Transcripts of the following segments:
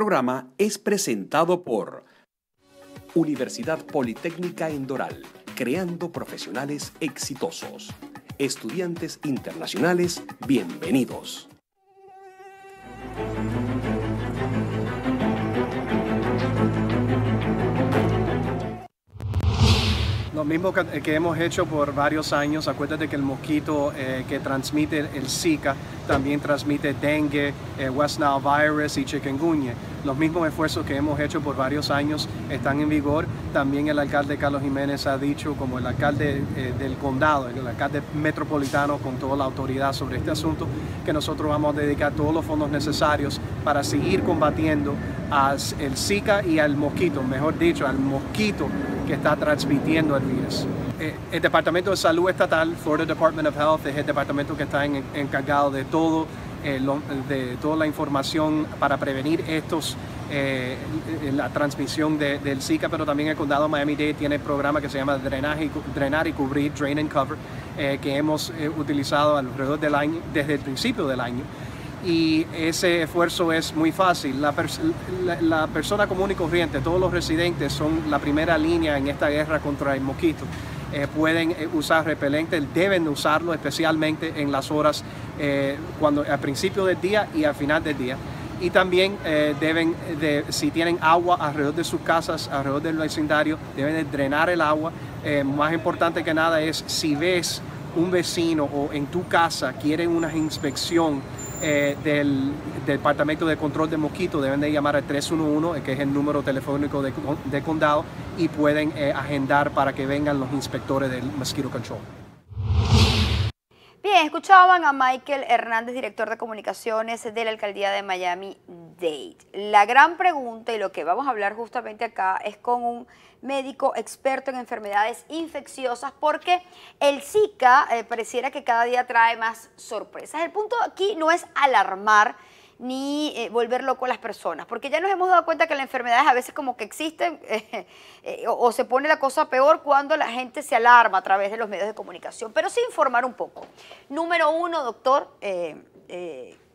programa es presentado por Universidad Politécnica en Doral, creando profesionales exitosos. Estudiantes internacionales, bienvenidos. Lo mismo eh, que, hemos hecho por varios años, acuérdate que el mosquito eh, que transmite el Zika también transmite dengue, eh, West Nile virus y chikungunya. Los mismos esfuerzos que hemos hecho por varios años están en vigor. También el alcalde Carlos Jiménez ha dicho, como el alcalde del condado, el alcalde metropolitano con toda la autoridad sobre este asunto, que nosotros vamos a dedicar todos los fondos necesarios para seguir combatiendo al Zika y al mosquito, mejor dicho, al mosquito que está transmitiendo el virus. Eh, el Departamento de Salud Estatal, Florida Department of Health, es el departamento que está encargado de todo eh, de toda la información para prevenir estos eh, la transmisión del Zika, pero también el condado Miami-Dade tiene el programa que se llama Drenaje Drenar y Cubrir, Drain and Cover, que hemos utilizado alrededor del año, desde el principio del año y ese esfuerzo es muy fácil. La, la, persona común y corriente, todos los residentes son la primera línea en esta guerra contra el mosquito. Eh, pueden eh, usar repelente, deben usarlo especialmente en las horas eh, cuando, al principio del día y al final del día. Y también eh, deben, de, si tienen agua alrededor de sus casas, alrededor del vecindario, deben drenar el agua. más importante que nada es si ves un vecino o en tu casa quieren una inspección eh, del, Departamento de Control de Mosquito deben de llamar al 311, eh, que es el número telefónico de, condado, y pueden eh, agendar para que vengan los inspectores del Mosquito Control. Bien, escuchaban a Michael Hernández, director de comunicaciones de la Alcaldía de Miami la gran pregunta y lo que vamos a hablar justamente acá es con un médico experto en enfermedades infecciosas porque el Zika eh, pareciera que cada día trae más sorpresas. El punto aquí no es alarmar ni eh, volver loco a las personas, porque ya nos hemos dado cuenta que las enfermedades a veces como que existen eh, o, se pone la cosa peor cuando la gente se alarma a través de los medios de comunicación, pero sí informar un poco. Número uno, doctor,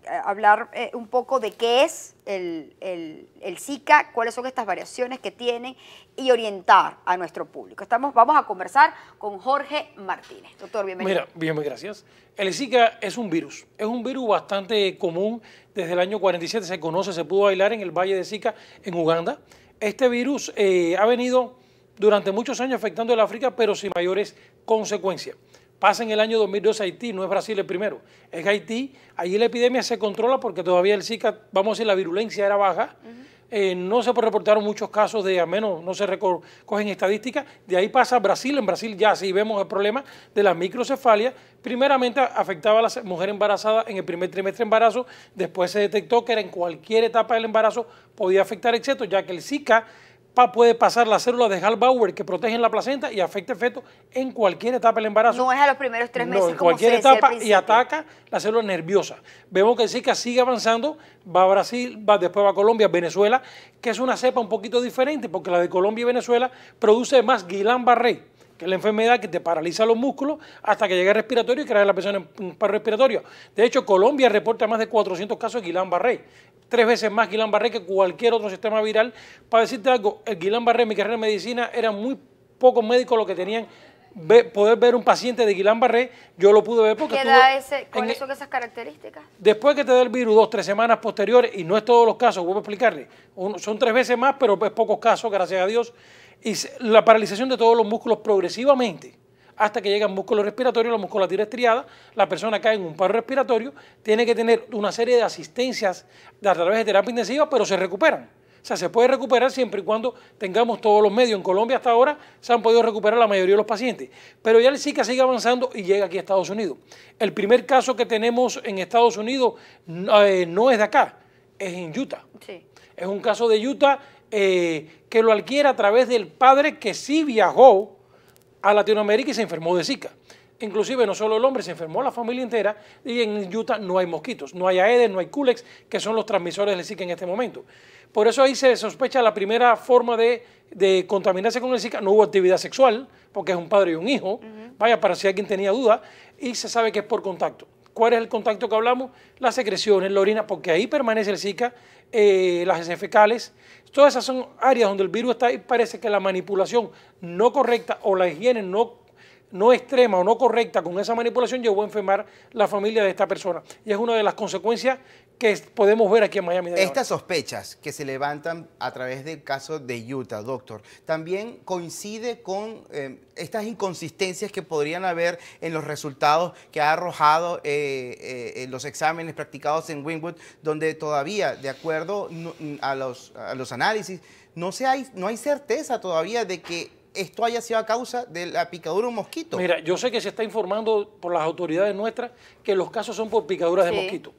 eh, hablar eh, un poco de qué es el, el, Zika, cuáles son estas variaciones que tiene y orientar a nuestro público. Estamos, vamos a conversar con Jorge Martínez. Doctor, bienvenido. Mira, bien, gracias. El Zika es un virus, es un virus bastante común. Desde el año 47 se conoce, se pudo bailar en el Valle de Zika, en Uganda. Este virus eh, ha venido durante muchos años afectando el África, pero sin mayores consecuencias. Pasa en el año 2002 Haití, no es Brasil el primero, es Haití. ahí la epidemia se controla porque todavía el Zika, vamos a decir, la virulencia era baja. Eh, no se reportaron muchos casos de, a menos no se recogen estadísticas. De ahí pasa a Brasil. En Brasil ya sí vemos el problema de la microcefalia. Primeramente afectaba a la mujer embarazada en el primer trimestre de embarazo. Después se detectó que era en cualquier etapa del embarazo podía afectar, excepto ya que el Zika puede pasar la célula de Halbauer bauer que protege la placenta y afecta el feto en cualquier etapa del embarazo. No es a los primeros tres meses. No, en cualquier etapa y ataca la célula nerviosa. Vemos que el Zika sigue avanzando, va a Brasil, va, después va a Colombia, Venezuela, que es una cepa un poquito diferente porque la de Colombia y Venezuela produce más Guillain-Barré que es la enfermedad que te paraliza los músculos hasta que llegue al respiratorio y crea la presión en el respiratorio. De hecho, Colombia reporta más de 400 casos de Guillain-Barré, tres veces más Guillain-Barré que cualquier otro sistema viral. Para decirte algo, el Guillain-Barré en mi carrera de medicina eran muy pocos médicos los que tenían poder ver un paciente de Guillain-Barré, yo lo pude ver porque ¿Qué ¿Cuáles e son esas características? Después que te da el virus dos, tres semanas posteriores, y no es todos los casos, vuelvo a explicarle, son tres veces más, pero es pocos casos, gracias a Dios y la paralización de todos los músculos progresivamente hasta que llegan músculos respiratorios, la musculatura estriada, la persona cae en un paro respiratorio, tiene que tener una serie de asistencias a través de terapia intensiva, pero se recuperan. O sea, se puede recuperar siempre y cuando tengamos todos los medios. En Colombia hasta ahora se han podido recuperar la mayoría de los pacientes. Pero ya el Zika sigue avanzando y llega aquí a Estados Unidos. El primer caso que tenemos en Estados Unidos eh, no es de acá, es en Utah. Es un caso de Utah eh, que lo adquiera a través del padre que sí viajó a Latinoamérica y se enfermó de Zika. Inclusive no solo el hombre, se enfermó la familia entera y en Utah no hay mosquitos, no hay Aedes, no hay Culex, que son los transmisores de Zika en este momento. Por eso ahí se sospecha la primera forma de, de contaminarse con el Zika, no hubo actividad sexual, porque es un padre y un hijo, vaya para si alguien tenía duda, y se sabe que es por contacto. ¿Cuál es el contacto que hablamos? Las secreciones, la orina, porque ahí permanece el Zika, eh, las heces fecales. Todas esas son áreas donde el virus está y parece que la manipulación no correcta o la higiene no, no extrema o no correcta con esa manipulación llevó a enfermar la familia de esta persona. Y es una de las consecuencias que podemos ver aquí en Miami. Estas sospechas que se levantan a través del caso de Utah, doctor, también coincide con eh, estas inconsistencias que podrían haber en los resultados que ha arrojado eh, eh, en los exámenes practicados en Wynwood, donde todavía, de acuerdo a los, análisis, no, se hay, no hay certeza todavía de que esto haya sido a causa de la picadura de un mosquito. Mira, yo sé que se está informando por las autoridades nuestras que los casos son por picaduras de mosquito.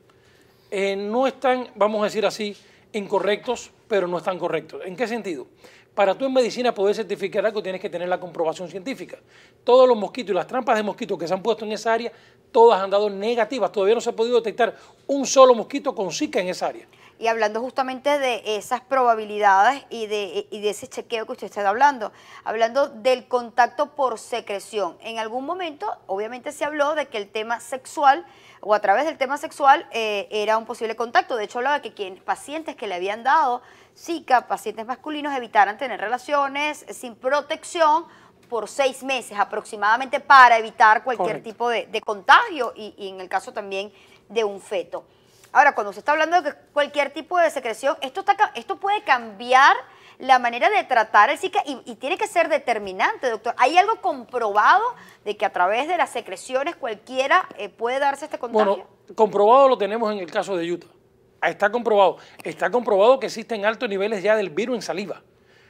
Eh, no están, vamos a decir así, incorrectos, pero no están correctos. ¿En qué sentido? Para tú en medicina poder certificar algo tienes que tener la comprobación científica. Todos los mosquitos y las trampas de mosquitos que se han puesto en esa área, todas han dado negativas. Todavía no se ha podido detectar un solo mosquito con zika en esa área. Y hablando justamente de esas probabilidades y de, y de ese chequeo que usted está hablando, hablando del contacto por secreción. En algún momento, obviamente se habló de que el tema sexual o a través del tema sexual eh, era un posible contacto. De hecho, hablaba que pacientes que le habían dado Zika, pacientes masculinos, evitaran tener relaciones sin protección por seis meses aproximadamente para evitar cualquier tipo de, contagio y, en el caso también de un feto. Ahora, cuando se está hablando de cualquier tipo de secreción, esto, está, esto puede cambiar la manera de tratar el Zika y, tiene que ser determinante, doctor. ¿Hay algo comprobado de que a través de las secreciones cualquiera eh, puede darse este contagio? Bueno, comprobado lo tenemos en el caso de Utah. Está comprobado. Está comprobado que existen altos niveles ya del virus en saliva.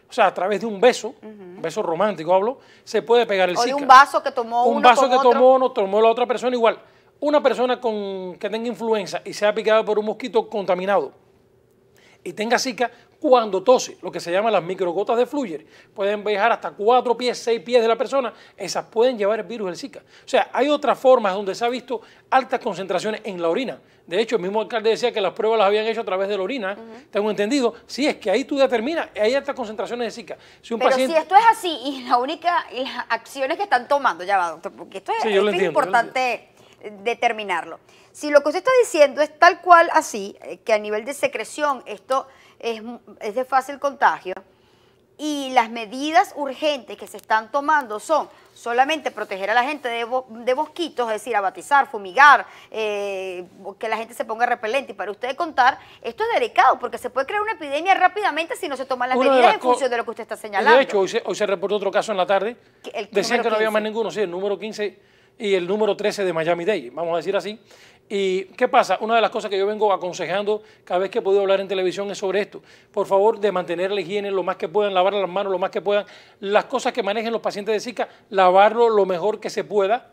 O sea, a través de un beso, un beso romántico hablo, se puede pegar el o un vaso que tomó Un vaso que tomó uno, tomó la otra persona igual. Una persona con, que tenga influenza y sea picada por un mosquito contaminado y tenga zika cuando tose, lo que se llama las microgotas de Fluyer. Pueden viajar hasta cuatro pies, seis pies de la persona, esas pueden llevar el virus del Zika. O sea, hay otras formas donde se ha visto altas concentraciones en la orina. De hecho, el mismo alcalde decía que las pruebas las habían hecho a través de la orina, tengo entendido. Sí, es que ahí tú determinas, hay altas concentraciones de Zika. Si un Pero si esto es así y la única acciones que están tomando, ya va, doctor, porque esto es, esto es importante determinarlo. Si lo que usted está diciendo es tal cual así, eh, que a nivel de secreción esto es, es de fácil contagio, y las medidas urgentes que se están tomando son solamente proteger a la gente de, mosquitos, es decir, abatizar, fumigar, eh, que la gente se ponga repelente. Y para usted contar, esto es delicado porque se puede crear una epidemia rápidamente si no se toman las medidas en función de lo que usted está señalando. De hecho, hoy se, reportó otro caso en la tarde. que no había más ninguno, sí, el número 15 y el número 13 de Miami Day, vamos a decir así. ¿Y qué pasa? Una de las cosas que yo vengo aconsejando cada vez que he podido hablar en televisión es sobre esto. Por favor, de mantener la higiene lo más que puedan, lavar las manos lo más que puedan. Las cosas que manejen los pacientes de Zika, lavarlo lo mejor que se pueda.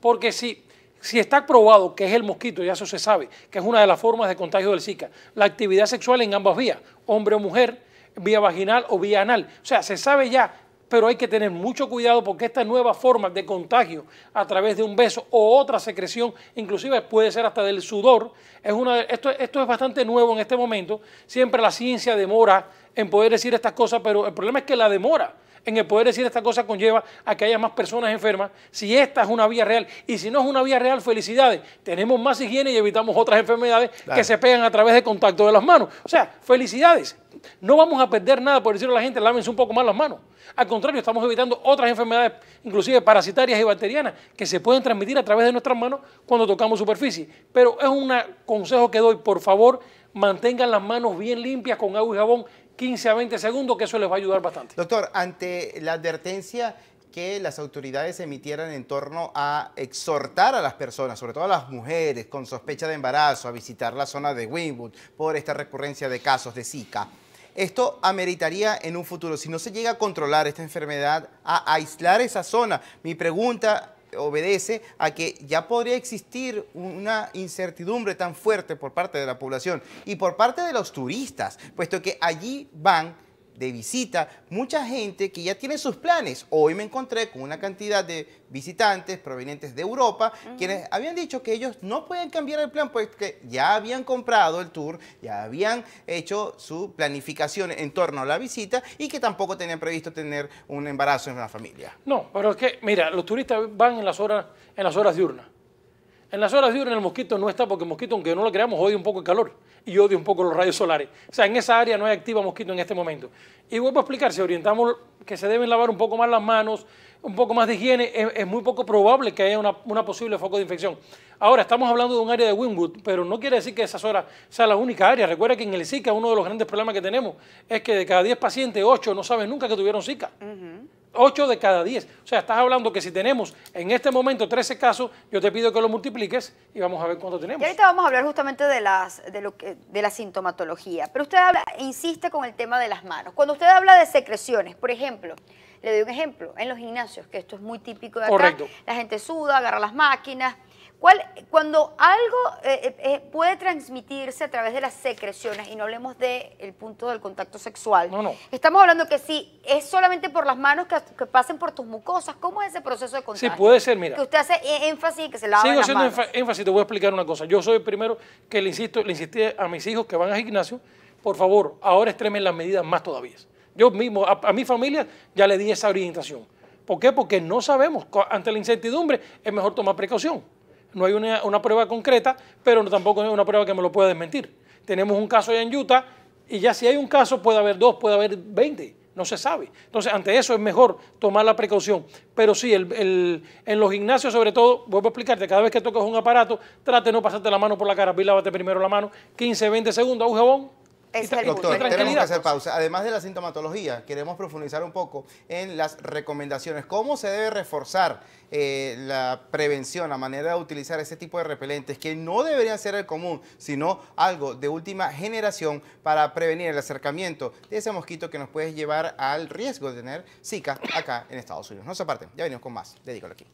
Porque si, si está probado que es el mosquito, ya eso se sabe, que es una de las formas de contagio del Zika, la actividad sexual en ambas vías, hombre o mujer, vía vaginal o vía anal. O sea, se sabe ya pero hay que tener mucho cuidado porque esta nueva forma de contagio a través de un beso o otra secreción, inclusive puede ser hasta del sudor, es una, esto, esto es bastante nuevo en este momento, siempre la ciencia demora en poder decir estas cosas, pero el problema es que la demora en el poder decir esta cosa conlleva a que haya más personas enfermas. Si esta es una vía real y si no es una vía real, felicidades. Tenemos más higiene y evitamos otras enfermedades que se pegan a través de contacto de las manos. O sea, felicidades. No vamos a perder nada por decirle a la gente, lávense un poco más las manos. Al contrario, estamos evitando otras enfermedades, inclusive parasitarias y bacterianas, que se pueden transmitir a través de nuestras manos cuando tocamos superficie. Pero es un consejo que doy, por favor, mantengan las manos bien limpias con agua y jabón 15 a 20 segundos, que eso les va a ayudar bastante. Doctor, ante la advertencia que las autoridades emitieran en torno a exhortar a las personas, sobre todo a las mujeres con sospecha de embarazo, a visitar la zona de Winwood por esta recurrencia de casos de Zika. Esto ameritaría en un futuro, si no se llega a controlar esta enfermedad, a aislar esa zona. Mi pregunta obedece a que ya podría existir una incertidumbre tan fuerte por parte de la población y por parte de los turistas, puesto que allí van de visita, mucha gente que ya tiene sus planes. Hoy me encontré con una cantidad de visitantes provenientes de Europa, quienes habían dicho que ellos no pueden cambiar el plan porque pues, ya habían comprado el tour, ya habían hecho su planificación en torno a la visita y que tampoco tenían previsto tener un embarazo en la familia. No, pero es que, mira, los turistas van en las horas, en las horas diurnas. En las horas diurnas el mosquito no está porque el mosquito, aunque no lo creamos, hoy un poco de calor y odio un poco los rayos solares. O sea, en esa área no hay activa mosquito en este momento. Y vuelvo a explicar, si orientamos que se deben lavar un poco más las manos, un poco más de higiene, es, muy poco probable que haya una, posible foco de infección. Ahora, estamos hablando de un área de Winwood, pero no quiere decir que esa zona sea la única área. Recuerda que en el Zika uno de los grandes problemas que tenemos es que de cada 10 pacientes, 8 no saben nunca que tuvieron Zika. 8 de cada 10. O sea, estás hablando que si tenemos en este momento 13 casos, yo te pido que lo multipliques y vamos a ver cuánto tenemos. Y ahorita vamos a hablar justamente de, las, de, lo que, de la sintomatología. Pero usted habla, insiste con el tema de las manos. Cuando usted habla de secreciones, por ejemplo, le doy un ejemplo, en los gimnasios, que esto es muy típico de acá. La gente suda, agarra las máquinas, cuando algo eh, eh, eh, puede transmitirse a través de las secreciones, y no hablemos del punto del contacto sexual, estamos hablando que si es solamente por las manos que, pasen por tus mucosas, ¿cómo es ese proceso de contacto? Sí, puede ser, mira. Que usted hace e, énfasis y que se lava Sigo haciendo énfasis, te voy a explicar una cosa. Yo soy el primero que le insisto, le insistí a mis hijos que van al gimnasio, por favor, ahora extremen las medidas más todavía. Yo mismo, a mi familia ya le di esa orientación. ¿Por qué? Porque no sabemos, ante la incertidumbre es mejor tomar precaución. No hay una, prueba concreta, pero tampoco hay una prueba que me lo pueda desmentir. Tenemos un caso allá en Utah y ya si hay un caso puede haber dos, puede haber 20 no se sabe. Entonces, ante eso es mejor tomar la precaución. Pero sí, el, en los gimnasios, sobre todo, vuelvo a explicarte, cada vez que tocas un aparato, trate de no pasarte la mano por la cara, lávate primero la mano, 15, 20 segundos, un jabón, Doctor, tenemos que hacer pues. pausa. Además de la sintomatología, queremos profundizar un poco en las recomendaciones. ¿Cómo se debe reforzar eh, la prevención, la manera de utilizar ese tipo de repelentes que no deberían ser el común, sino algo de última generación para prevenir el acercamiento de ese mosquito que nos puede llevar al riesgo de tener Zika acá en Estados Unidos? No se aparten, ya venimos con más. Dedícalo aquí.